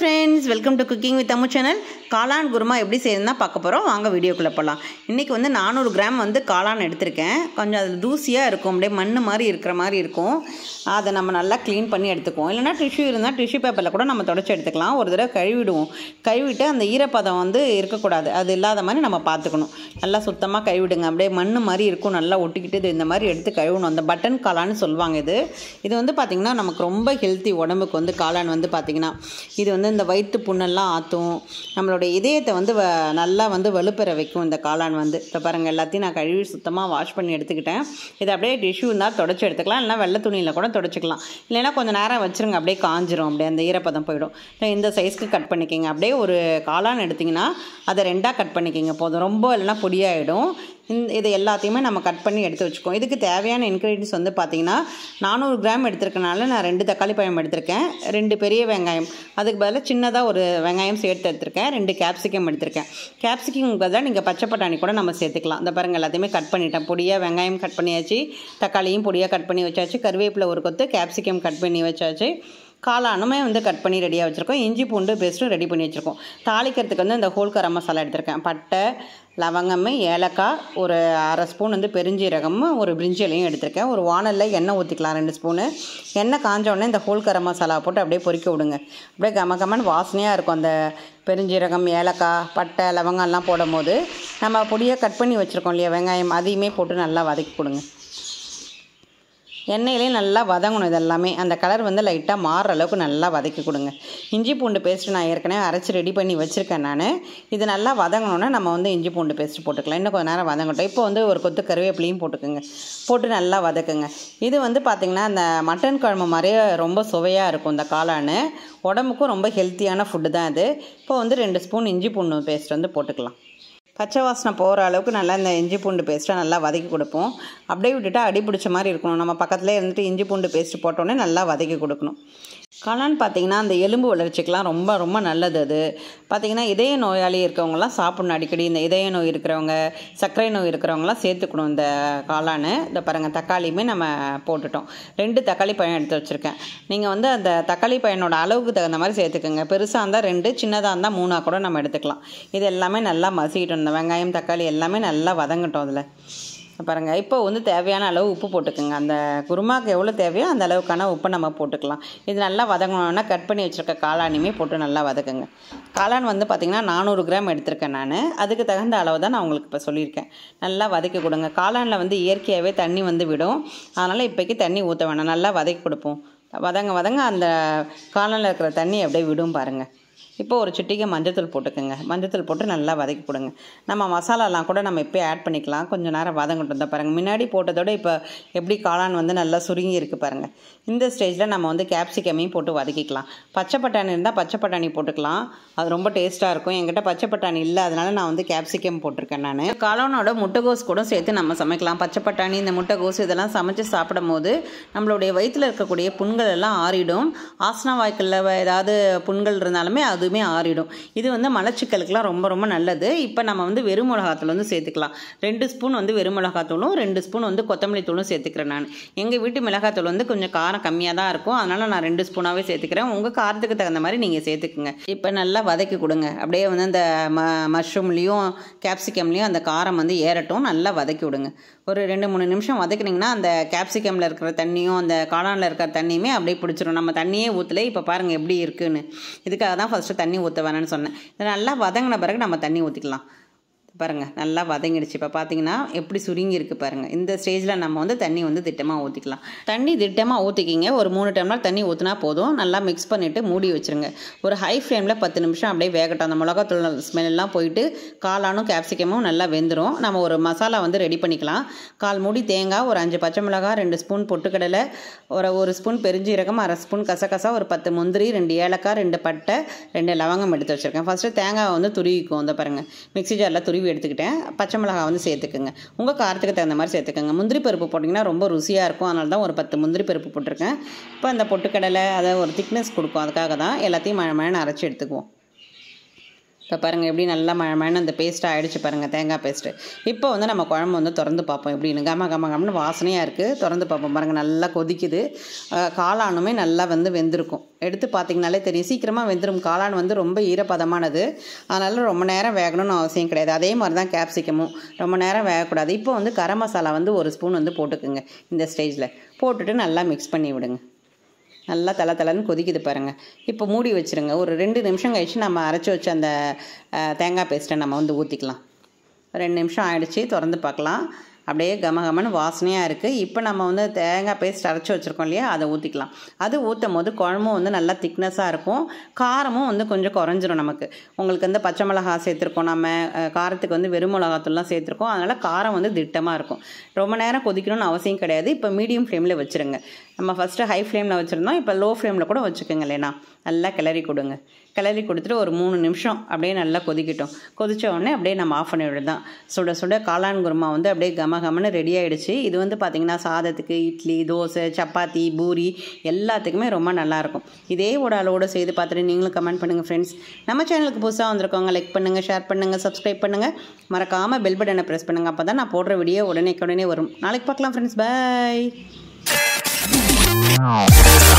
friends friends welcome to cooking with Tamil channel காளான் குருமா எப்படி செய்யணும்னா பார்க்க போகிறோம் வாங்க வீடியோக்குள்ளே போகலாம் இன்றைக்கி வந்து நானூறு கிராம் வந்து காளான் எடுத்திருக்கேன் கொஞ்சம் அது தூசியாக இருக்கும் அப்படியே மண் மாதிரி இருக்கிற மாதிரி இருக்கும் அதை நம்ம நல்லா க்ளீன் பண்ணி எடுத்துக்குவோம் இல்லைனா டிஷ்யூ இருந்தால் டிஷ்யூ பேப்பரில் கூட நம்ம தொடச்சி எடுத்துக்கலாம் ஒரு தடவை கழுவிடுவோம் கழுவிட்டு அந்த ஈரப்பதம் வந்து இருக்கக்கூடாது அது இல்லாத மாதிரி நம்ம பார்த்துக்கணும் நல்லா சுத்தமாக கழுவிடுங்க அப்படியே மண் மாதிரி இருக்கும் நல்லா ஒட்டிக்கிட்டு இது இந்த மாதிரி எடுத்து கழுவணும் அந்த பட்டன் காளான்னு சொல்லுவாங்க இது இது வந்து பார்த்திங்கன்னா நமக்கு ரொம்ப ஹெல்த்தி உடம்புக்கு வந்து காளான் வந்து பார்த்திங்கன்னா இது வந்து இந்த வயிற்று வயிற்று புண்ணெல்லாம் ஆற்றும் நம்மளோட இதயத்தை வந்து வ நல்லா வந்து வலுப்பெற வைக்கும் இந்த காளான் வந்து இப்போ பாருங்கள் எல்லாத்தையும் நான் கழுவி சுத்தமாக வாஷ் பண்ணி எடுத்துக்கிட்டேன் இதை அப்படியே டிஷ்யூ இருந்தால் தொடச்சி எடுத்துக்கலாம் இல்லைன்னா வெள்ளை துணியில் கூட தொடச்சிக்கலாம் இல்லைனா கொஞ்சம் நேரம் வச்சுருங்க அப்படியே காஞ்சிரும் அப்படியே அந்த ஈரப்பதம் போயிடும் இந்த சைஸ்க்கு கட் பண்ணிக்கிங்க அப்படியே ஒரு காளான் எடுத்திங்கன்னா அதை ரெண்டாக கட் பண்ணிக்கிங்க போதும் ரொம்ப இல்லைனா பொடியாகிடும் இந்த இது எல்லாத்தையுமே நம்ம கட் பண்ணி எடுத்து வச்சுக்கோம் இதுக்கு தேவையான இன்க்ரீடியன்ஸ் வந்து பார்த்திங்கன்னா நானூறு கிராம் எடுத்துருக்கனால நான் ரெண்டு தக்காளி பழம் எடுத்திருக்கேன் ரெண்டு பெரிய வெங்காயம் அதுக்கு பதிலாக சின்னதாக ஒரு வெங்காயம் சேர்த்து எடுத்திருக்கேன் ரெண்டு கேப்சிகம் எடுத்திருக்கேன் கேப்சிகம் பதிலாக நீங்கள் பச்சை பட்டாணி கூட நம்ம சேர்த்துக்கலாம் இந்த பாருங்கள் எல்லாத்தையுமே கட் பண்ணிட்டேன் பொடியாக வெங்காயம் கட் பண்ணியாச்சு தக்காளியும் பொடியாக கட் பண்ணி வச்சாச்சு கருவேப்பிலை ஒரு கொத்து கேப்சிகம் கட் பண்ணி வச்சாச்சு காளானுமே வந்து கட் பண்ணி ரெடியாக வச்சுருக்கோம் இஞ்சி பூண்டு பேஸ்ட்டும் ரெடி பண்ணி வச்சுருக்கோம் தாளிக்கிறதுக்கு வந்து இந்த ஹோல் கரம் மசாலா எடுத்திருக்கேன் பட்டை லவங்கம் ஏலக்காய் ஒரு அரை ஸ்பூன் வந்து பெருஞ்சீரகமும் ஒரு பிரிஞ்சிலையும் எடுத்திருக்கேன் ஒரு வானலில் எண்ணெய் ஊற்றிக்கலாம் ரெண்டு ஸ்பூனு எண்ணெய் உடனே இந்த ஹோல் கரம் மசாலா போட்டு அப்படியே பொறிக்க விடுங்க அப்படியே கம கமன் வாசனையாக இருக்கும் அந்த பெருஞ்சீரகம் ஏலக்காய் பட்டை லவங்கம்லாம் போடும்போது நம்ம பொடியாக கட் பண்ணி வச்சுருக்கோம் இல்லையா வெங்காயம் அதையுமே போட்டு நல்லா வதக்கி கொடுங்க எண்ணெயிலையும் நல்லா வதங்கணும் இதெல்லாமே அந்த கலர் வந்து லைட்டாக மாறுற அளவுக்கு நல்லா வதக்கி கொடுங்க இஞ்சி பூண்டு பேஸ்ட்டு நான் ஏற்கனவே அரைச்சி ரெடி பண்ணி வச்சுருக்கேன் நான் இது நல்லா வதங்கணுன்னா நம்ம வந்து இஞ்சி பூண்டு பேஸ்ட்டு போட்டுக்கலாம் இன்னும் கொஞ்சம் நேரம் வதங்கட்டும் இப்போ வந்து ஒரு கொத்து கருவேப்பிலையும் போட்டுக்கோங்க போட்டு நல்லா வதக்குங்க இது வந்து பார்த்திங்கன்னா அந்த மட்டன் குழம்பு மாதிரியே ரொம்ப சுவையாக இருக்கும் இந்த காளான் உடம்புக்கும் ரொம்ப ஹெல்த்தியான ஃபுட்டு தான் இது இப்போ வந்து ரெண்டு ஸ்பூன் இஞ்சி பூண்டு பேஸ்ட் வந்து போட்டுக்கலாம் பச்சை வாசனை போகிற அளவுக்கு நல்லா இந்த இஞ்சி பூண்டு பேஸ்ட்டை நல்லா வதக்கி கொடுப்போம் அப்படியே விட்டுட்டு அடி பிடிச்ச மாதிரி இருக்கணும் நம்ம பக்கத்துலேயே இருந்துட்டு இஞ்சி பூண்டு பேஸ்ட் போட்டோன்னே நல்லா வதக்கி கொடுக்கணும் கலன் பார்த்திங்கன்னா அந்த எலும்பு வளர்ச்சிக்கெலாம் ரொம்ப ரொம்ப நல்லது அது பார்த்திங்கன்னா இதய நோயாளி இருக்கவங்களாம் சாப்பிடணும் அடிக்கடி இந்த இதய நோய் இருக்கிறவங்க சர்க்கரை நோய் இருக்கிறவங்களாம் சேர்த்துக்கணும் இந்த காளானு இந்த பாருங்கள் தக்காளியுமே நம்ம போட்டுட்டோம் ரெண்டு தக்காளி பழம் எடுத்து வச்சுருக்கேன் நீங்கள் வந்து அந்த தக்காளி பையனோட அளவுக்கு தகுந்த மாதிரி சேர்த்துக்கோங்க பெருசாக இருந்தால் ரெண்டு சின்னதாக இருந்தால் மூணாக கூட நம்ம எடுத்துக்கலாம் இது எல்லாமே நல்லா மசிக்கிட்டோம் இந்த வெங்காயம் தக்காளி எல்லாமே நல்லா வதங்கட்டும் அதில் பாருங்கள் இப்போ வந்து தேவையான அளவு உப்பு போட்டுக்கோங்க அந்த குருமாவுக்கு எவ்வளோ தேவையோ அந்த அளவுக்கான உப்பை நம்ம போட்டுக்கலாம் இது நல்லா வதங்கணும்னா கட் பண்ணி வச்சுருக்க காளானியுமே போட்டு நல்லா வதக்குங்க காளான் வந்து பார்த்திங்கன்னா நானூறு கிராம் எடுத்திருக்கேன் நான் அதுக்கு தகுந்த அளவு தான் நான் உங்களுக்கு இப்போ சொல்லியிருக்கேன் நல்லா வதக்கி கொடுங்க காளானில் வந்து இயற்கையாகவே தண்ணி வந்து விடும் அதனால் இப்போக்கி தண்ணி ஊற்ற வேணாம் நல்லா வதக்கி கொடுப்போம் வதங்க வதங்க அந்த காலனில் இருக்கிற தண்ணி அப்படியே விடும் பாருங்கள் இப்போ ஒரு சிட்டிகை மஞ்சத்தூள் போட்டுக்கோங்க மஞ்சத்தூள் போட்டு நல்லா வதக்கி போடுங்க நம்ம மசாலாலாம் கூட நம்ம இப்போ ஆட் பண்ணிக்கலாம் கொஞ்சம் நேரம் வதங்கிட்டு இருந்தால் பாருங்கள் முன்னாடி போட்டதோட இப்போ எப்படி காளான் வந்து நல்லா சுருங்கி இருக்குது பாருங்கள் இந்த ஸ்டேஜில் நம்ம வந்து கேப்சிகமையும் போட்டு வதக்கிக்கலாம் பச்சை பட்டாணி இருந்தால் பச்சை பட்டாணி போட்டுக்கலாம் அது ரொம்ப டேஸ்ட்டாக இருக்கும் என்கிட்ட பச்சை பட்டாணி இல்லை அதனால நான் வந்து கேப்சிகம் போட்டிருக்கேன் நான் காளானோட முட்டைகோஸ் கூட சேர்த்து நம்ம சமைக்கலாம் பச்சை பட்டாணி இந்த முட்டைகோஸ் இதெல்லாம் சமைச்சு சாப்பிடும் போது நம்மளுடைய வயிற்றில் இருக்கக்கூடிய புண்கள் எல்லாம் ஆறிடும் ஆசன வாய்க்கில் ஏதாவது புண்கள் இருந்தாலுமே அது அதுவுமே ஆறிடும் இது வந்து மலச்சிக்கலுக்குலாம் ரொம்ப ரொம்ப நல்லது இப்போ நம்ம வந்து வெறும் மிளகாத்தூள் வந்து சேர்த்துக்கலாம் ரெண்டு ஸ்பூன் வந்து வெறும் மிளகாத்தூளும் ரெண்டு ஸ்பூன் வந்து கொத்தமல்லி தூளும் சேர்த்துக்கிறேன் நான் எங்கள் வீட்டு மிளகாத்தூள் வந்து கொஞ்சம் காரம் கம்மியாக தான் இருக்கும் அதனால் நான் ரெண்டு ஸ்பூனாகவே சேர்த்துக்கிறேன் உங்கள் காரத்துக்கு தகுந்த மாதிரி நீங்கள் சேர்த்துக்குங்க இப்போ நல்லா வதக்கி கொடுங்க அப்படியே வந்து அந்த ம மஷ்ரூம்லேயும் கேப்சிகம்லேயும் அந்த காரம் வந்து ஏறட்டும் நல்லா வதக்கி விடுங்க ஒரு ரெண்டு மூணு நிமிஷம் வதக்குனிங்கன்னா அந்த கேப்சிகமில் இருக்கிற தண்ணியும் அந்த காளானில் இருக்கிற தண்ணியுமே அப்படியே பிடிச்சிரும் நம்ம தண்ணியே ஊற்றல இப்போ பாருங்கள் எப்படி இருக்குன்னு இதுக்காக தான் ஃபஸ்ட்டு தண்ணி ஊற்ற வேணும்னு சொன்னேன் நல்லா வதங்கின பிறகு நம்ம தண்ணி ஊற்றிக்கலாம் பாருங்கள் நல்லா வதங்கிடுச்சு இப்போ பார்த்தீங்கன்னா எப்படி சுருங்கி இருக்குது பாருங்கள் இந்த ஸ்டேஜில் நம்ம வந்து தண்ணி வந்து திட்டமாக ஊற்றிக்கலாம் தண்ணி திட்டமாக ஊற்றிக்கிங்க ஒரு மூணு டம்ளர் தண்ணி ஊற்றினா போதும் நல்லா மிக்ஸ் பண்ணிவிட்டு மூடி வச்சுருங்க ஒரு ஹை ஃப்ளேமில் பத்து நிமிஷம் அப்படியே வேகட்டும் அந்த மிளகாத்தூள் ஸ்மெல்லாம் போயிட்டு காளானும் கேப்சிகமும் நல்லா வெந்துடும் நம்ம ஒரு மசாலா வந்து ரெடி பண்ணிக்கலாம் கால் மூடி தேங்காய் ஒரு அஞ்சு பச்சை மிளகாய் ரெண்டு ஸ்பூன் பொட்டுக்கடலை ஒரு ஒரு ஸ்பூன் பெருஞ்சீரகம் அரை ஸ்பூன் கசகசா ஒரு பத்து முந்திரி ரெண்டு ஏலக்காய் ரெண்டு பட்டை ரெண்டு லவங்கம் எடுத்து வச்சுருக்கேன் ஃபஸ்ட்டு தேங்காய் வந்து துருவிக்கும் அந்த பாருங்கள் மிக்சி ஜாரில் துருவி துருவி எடுத்துக்கிட்டேன் பச்சை மிளகாய் வந்து சேர்த்துக்குங்க உங்கள் காரத்துக்கு தகுந்த மாதிரி சேர்த்துக்கோங்க முந்திரி பருப்பு போட்டிங்கன்னா ரொம்ப ருசியாக இருக்கும் அதனால தான் ஒரு பத்து முந்திரி பருப்பு போட்டிருக்கேன் இப்போ அந்த பொட்டுக்கடலை அதை ஒரு திக்னஸ் கொடுக்கும் அதுக்காக தான் எல்லாத்தையும் மழை மழை அரைச்சி எடுத்துக்குவோம் இப்போ பாருங்கள் எப்படி நல்லா மழை மழை அந்த பேஸ்ட்டாக ஆகிடுச்சு பாருங்கள் தேங்காய் பேஸ்ட்டு இப்போ வந்து நம்ம குழம்பு வந்து திறந்து பார்ப்போம் எப்படின்னு கம கம கம்னு வாசனையாக இருக்குது திறந்து பார்ப்போம் பாருங்கள் நல்லா கொதிக்குது காளானுமே நல்லா வந்து வெந்திருக்கும் எடுத்து பார்த்திங்கனாலே தெரியும் சீக்கிரமாக வெந்துடும் காளான் வந்து ரொம்ப ஈரப்பதமானது அதனால் ரொம்ப நேரம் வேகணும்னு அவசியம் கிடையாது அதே மாதிரி தான் கேப்சிக்கமும் ரொம்ப நேரம் வேகக்கூடாது இப்போ வந்து கரம் மசாலா வந்து ஒரு ஸ்பூன் வந்து போட்டுக்குங்க இந்த ஸ்டேஜில் போட்டுட்டு நல்லா மிக்ஸ் பண்ணி விடுங்க நல்லா தலை தலைன்னு கொதிக்குது பாருங்கள் இப்போ மூடி வச்சுருங்க ஒரு ரெண்டு நிமிஷம் கழித்து நம்ம அரைச்சி வச்ச அந்த தேங்காய் பேஸ்ட்டை நம்ம வந்து ஊற்றிக்கலாம் ரெண்டு நிமிஷம் ஆயிடுச்சு திறந்து பார்க்கலாம் அப்படியே கமகமன்னு வாசனையாக இருக்குது இப்போ நம்ம வந்து தேங்காய் பேஸ்ட் அரைச்சி வச்சுருக்கோம் இல்லையா அதை ஊற்றிக்கலாம் அது ஊற்றும் போது குழம்பும் வந்து நல்லா திக்னஸாக இருக்கும் காரமும் வந்து கொஞ்சம் குறைஞ்சிரும் நமக்கு உங்களுக்கு வந்து பச்சை மிளகா சேர்த்துருக்கோம் நம்ம காரத்துக்கு வந்து வெறும் மிளகாத்தூள்லாம் சேர்த்துருக்கோம் அதனால் காரம் வந்து திட்டமாக இருக்கும் ரொம்ப நேரம் கொதிக்கணும்னு அவசியம் கிடையாது இப்போ மீடியம் ஃப்ளேமில் வச்சுருங்க நம்ம ஃபஸ்ட்டு ஹை ஃப்ளேமில் வச்சுருந்தோம் இப்போ லோ ஃப்ளேமில் கூட வச்சுக்கோங்க இல்லைனா நல்லா கிளறி கொடுங்க கிளறி கொடுத்துட்டு ஒரு மூணு நிமிஷம் அப்படியே நல்லா கொதிக்கட்டும் கொதித்த உடனே அப்படியே நம்ம ஆஃப் பண்ணி விடுதான் சுட சுட காளான் குருமா வந்து அப்படியே கம கமன்னு ரெடி ஆகிடுச்சு இது வந்து பார்த்திங்கன்னா சாதத்துக்கு இட்லி தோசை சப்பாத்தி பூரி எல்லாத்துக்குமே ரொம்ப நல்லாயிருக்கும் இதே ஒரு அளவோடு செய்து பார்த்துட்டு நீங்களும் கமெண்ட் பண்ணுங்கள் ஃப்ரெண்ட்ஸ் நம்ம சேனலுக்கு புதுசாக வந்திருக்கவங்க லைக் பண்ணுங்கள் ஷேர் பண்ணுங்கள் சப்ஸ்கிரைப் பண்ணுங்கள் மறக்காமல் பெல் பட்டனை ப்ரெஸ் பண்ணுங்கள் அப்போ தான் நான் போடுற வீடியோ உடனே உடனே வரும் நாளைக்கு பார்க்கலாம் ஃப்ரெண்ட்ஸ் பாய் Wow.